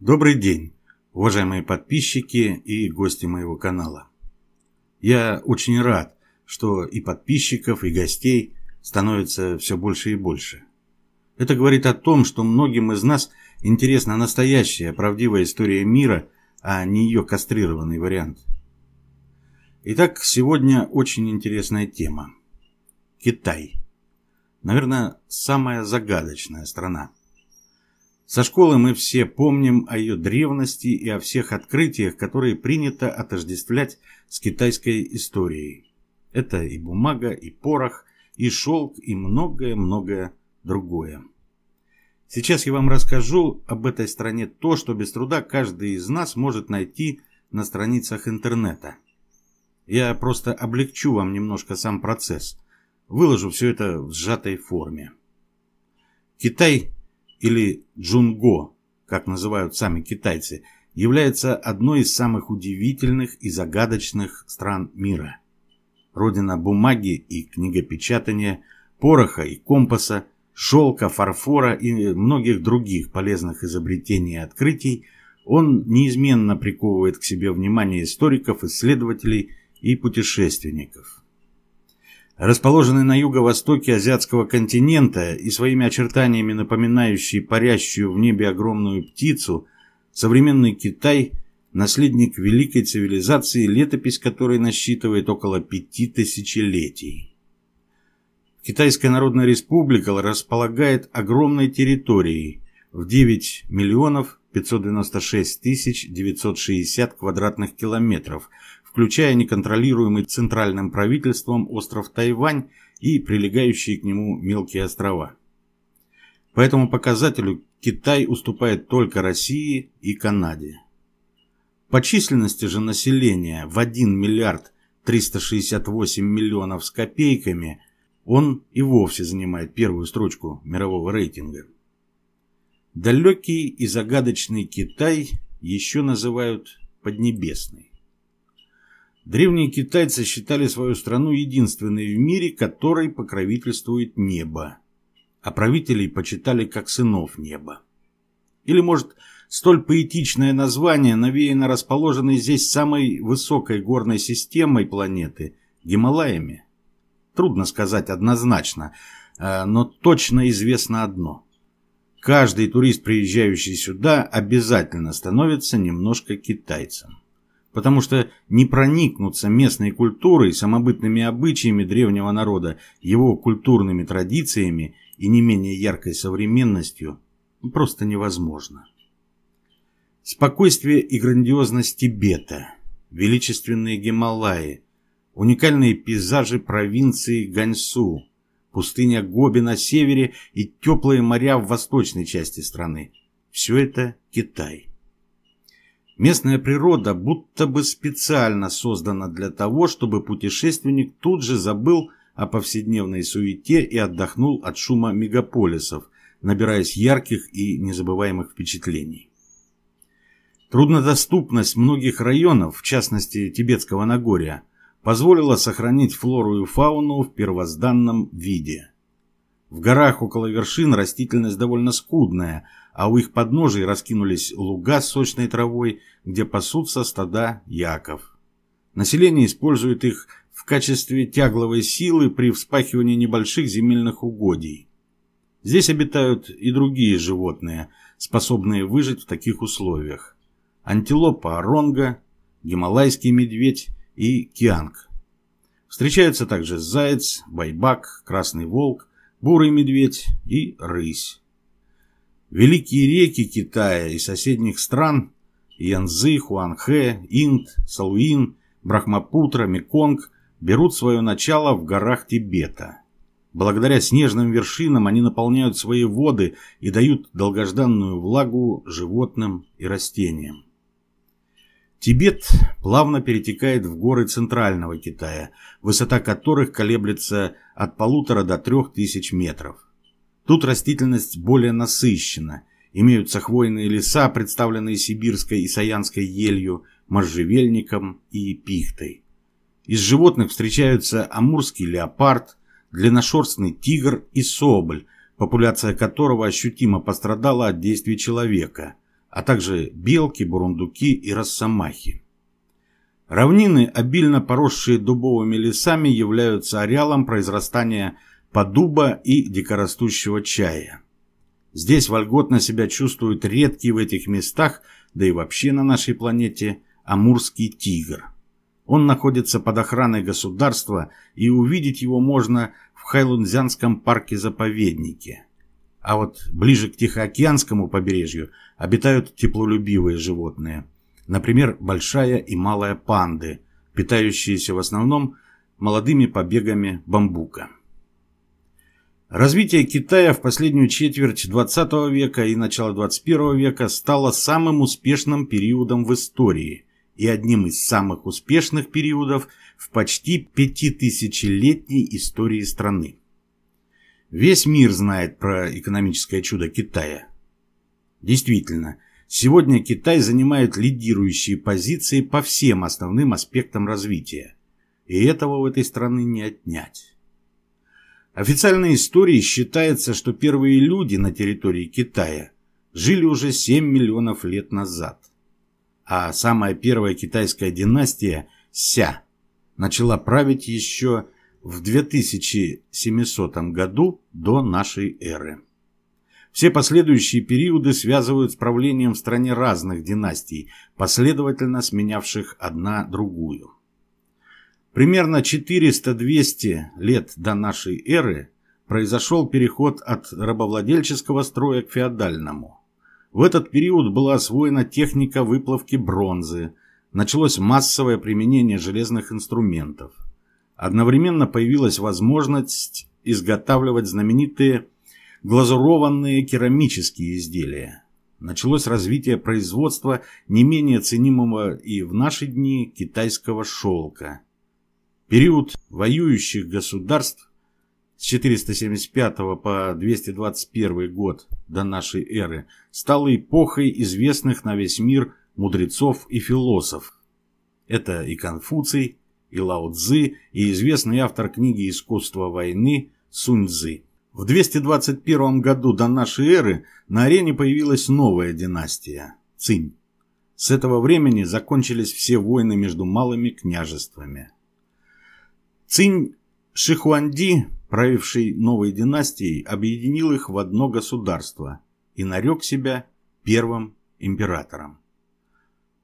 Добрый день, уважаемые подписчики и гости моего канала. Я очень рад, что и подписчиков, и гостей становится все больше и больше. Это говорит о том, что многим из нас интересна настоящая, правдивая история мира, а не ее кастрированный вариант. Итак, сегодня очень интересная тема. Китай. Наверное, самая загадочная страна. Со школы мы все помним о ее древности и о всех открытиях, которые принято отождествлять с китайской историей. Это и бумага, и порох, и шелк, и многое-многое другое. Сейчас я вам расскажу об этой стране то, что без труда каждый из нас может найти на страницах интернета. Я просто облегчу вам немножко сам процесс. Выложу все это в сжатой форме. Китай или джунго, как называют сами китайцы, является одной из самых удивительных и загадочных стран мира. Родина бумаги и книгопечатания, пороха и компаса, шелка, фарфора и многих других полезных изобретений и открытий, он неизменно приковывает к себе внимание историков, исследователей и путешественников расположенный на юго-востоке азиатского континента и своими очертаниями напоминающий парящую в небе огромную птицу, современный Китай – наследник великой цивилизации, летопись которой насчитывает около пяти тысячелетий. Китайская Народная Республика располагает огромной территорией в 9 миллионов 596 тысяч 960 квадратных километров, включая неконтролируемый центральным правительством остров Тайвань и прилегающие к нему мелкие острова. По этому показателю Китай уступает только России и Канаде. По численности же населения в 1 миллиард 368 миллионов с копейками он и вовсе занимает первую строчку мирового рейтинга. Далекий и загадочный Китай еще называют Поднебесной. Древние китайцы считали свою страну единственной в мире, которой покровительствует небо, а правителей почитали как сынов неба. Или, может, столь поэтичное название навеяно расположенной здесь самой высокой горной системой планеты – Гималаями? Трудно сказать однозначно, э, но точно известно одно. Каждый турист, приезжающий сюда, обязательно становится немножко китайцем потому что не проникнуться местной культурой, самобытными обычаями древнего народа, его культурными традициями и не менее яркой современностью просто невозможно. Спокойствие и грандиозность Тибета, величественные Гималаи, уникальные пейзажи провинции Ганьсу, пустыня Гоби на севере и теплые моря в восточной части страны – все это Китай. Местная природа будто бы специально создана для того, чтобы путешественник тут же забыл о повседневной суете и отдохнул от шума мегаполисов, набираясь ярких и незабываемых впечатлений. Труднодоступность многих районов, в частности Тибетского Нагорья, позволила сохранить флору и фауну в первозданном виде – в горах около вершин растительность довольно скудная, а у их подножий раскинулись луга с сочной травой, где пасутся стада яков. Население использует их в качестве тягловой силы при вспахивании небольших земельных угодий. Здесь обитают и другие животные, способные выжить в таких условиях. Антилопа оронга, гималайский медведь и кианг. Встречаются также заяц, байбак, красный волк, бурый медведь и рысь. Великие реки Китая и соседних стран Янзы, Хуанхэ, Инд, Салуин, Брахмапутра, Меконг берут свое начало в горах Тибета. Благодаря снежным вершинам они наполняют свои воды и дают долгожданную влагу животным и растениям. Тибет плавно перетекает в горы Центрального Китая, высота которых колеблется от полутора до трех тысяч метров. Тут растительность более насыщена, имеются хвойные леса, представленные сибирской и саянской елью, можжевельником и пихтой. Из животных встречаются амурский леопард, длинношерстный тигр и соболь, популяция которого ощутимо пострадала от действий человека – а также белки, бурундуки и росомахи. Равнины, обильно поросшие дубовыми лесами, являются ареалом произрастания подуба и дикорастущего чая. Здесь вольготно себя чувствует редкий в этих местах, да и вообще на нашей планете, амурский тигр. Он находится под охраной государства, и увидеть его можно в Хайлунзянском парке-заповеднике – а вот ближе к Тихоокеанскому побережью обитают теплолюбивые животные. Например, большая и малая панды, питающиеся в основном молодыми побегами бамбука. Развитие Китая в последнюю четверть 20 века и начало 21 века стало самым успешным периодом в истории и одним из самых успешных периодов в почти пятитысячелетней истории страны. Весь мир знает про экономическое чудо Китая. Действительно, сегодня Китай занимает лидирующие позиции по всем основным аспектам развития. И этого в этой страны не отнять. Официальной историей считается, что первые люди на территории Китая жили уже 7 миллионов лет назад. А самая первая китайская династия – Ся – начала править еще в 2700 году до нашей эры. Все последующие периоды связывают с правлением в стране разных династий, последовательно сменявших одна другую. Примерно 400-200 лет до нашей эры произошел переход от рабовладельческого строя к феодальному. В этот период была освоена техника выплавки бронзы, началось массовое применение железных инструментов – одновременно появилась возможность изготавливать знаменитые глазурованные керамические изделия. Началось развитие производства не менее ценимого и в наши дни китайского шелка. Период воюющих государств с 475 по 221 год до нашей эры стал эпохой известных на весь мир мудрецов и философов. Это и Конфуций, и Лао Цзы, и известный автор книги «Искусство войны» Сунь Цзы. В 221 году до нашей эры на арене появилась новая династия – Цинь. С этого времени закончились все войны между малыми княжествами. Цинь Шихуанди, правивший новой династией, объединил их в одно государство и нарек себя первым императором.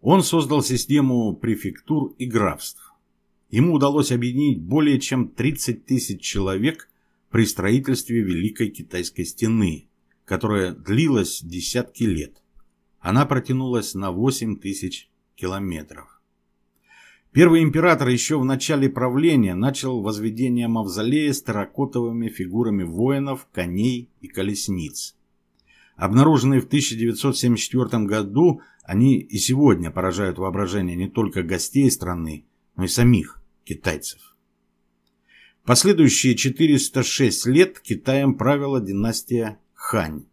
Он создал систему префектур и графств. Ему удалось объединить более чем 30 тысяч человек при строительстве Великой Китайской стены, которая длилась десятки лет. Она протянулась на 8 тысяч километров. Первый император еще в начале правления начал возведение мавзолея с терракотовыми фигурами воинов, коней и колесниц. Обнаруженные в 1974 году, они и сегодня поражают воображение не только гостей страны, но и самих китайцев. Последующие 406 лет Китаем правила династия Хань.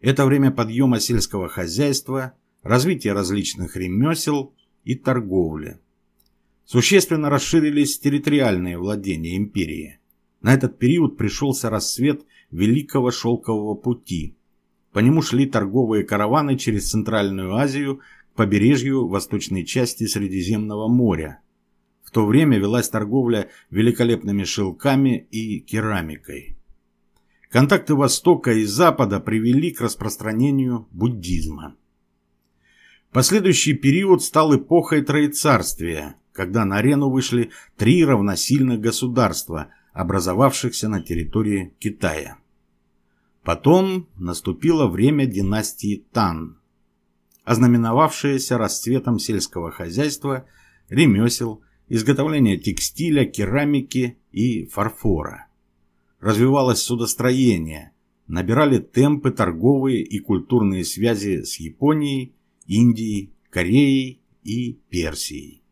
Это время подъема сельского хозяйства, развития различных ремесел и торговли. Существенно расширились территориальные владения империи. На этот период пришелся рассвет Великого Шелкового Пути. По нему шли торговые караваны через Центральную Азию к побережью восточной части Средиземного моря – то время велась торговля великолепными шелками и керамикой. Контакты Востока и Запада привели к распространению буддизма. Последующий период стал эпохой Троецарствия, когда на арену вышли три равносильных государства, образовавшихся на территории Китая. Потом наступило время династии Тан, ознаменовавшееся расцветом сельского хозяйства, ремесел изготовления текстиля, керамики и фарфора. Развивалось судостроение, набирали темпы торговые и культурные связи с Японией, Индией, Кореей и Персией.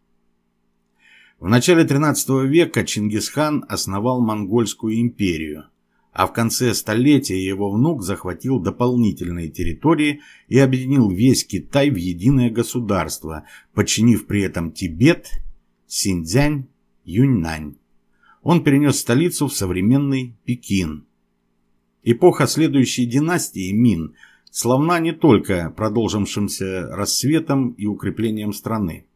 В начале XIII века Чингисхан основал Монгольскую империю, а в конце столетия его внук захватил дополнительные территории и объединил весь Китай в единое государство, подчинив при этом Тибет Синьцзянь, Юньнань. Он перенес столицу в современный Пекин. Эпоха следующей династии Мин славна не только продолжившимся рассветом и укреплением страны.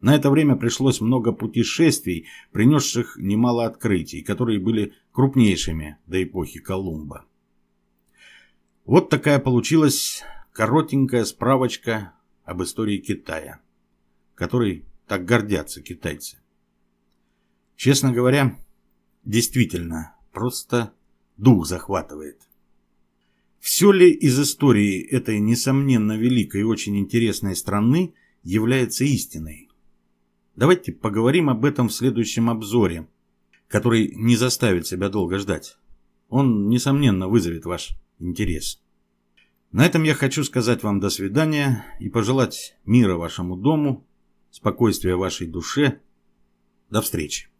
На это время пришлось много путешествий, принесших немало открытий, которые были крупнейшими до эпохи Колумба. Вот такая получилась коротенькая справочка об истории Китая, который так гордятся китайцы. Честно говоря, действительно, просто дух захватывает. Все ли из истории этой, несомненно, великой и очень интересной страны является истиной? Давайте поговорим об этом в следующем обзоре, который не заставит себя долго ждать. Он, несомненно, вызовет ваш интерес. На этом я хочу сказать вам до свидания и пожелать мира вашему дому, спокойствия вашей душе. До встречи.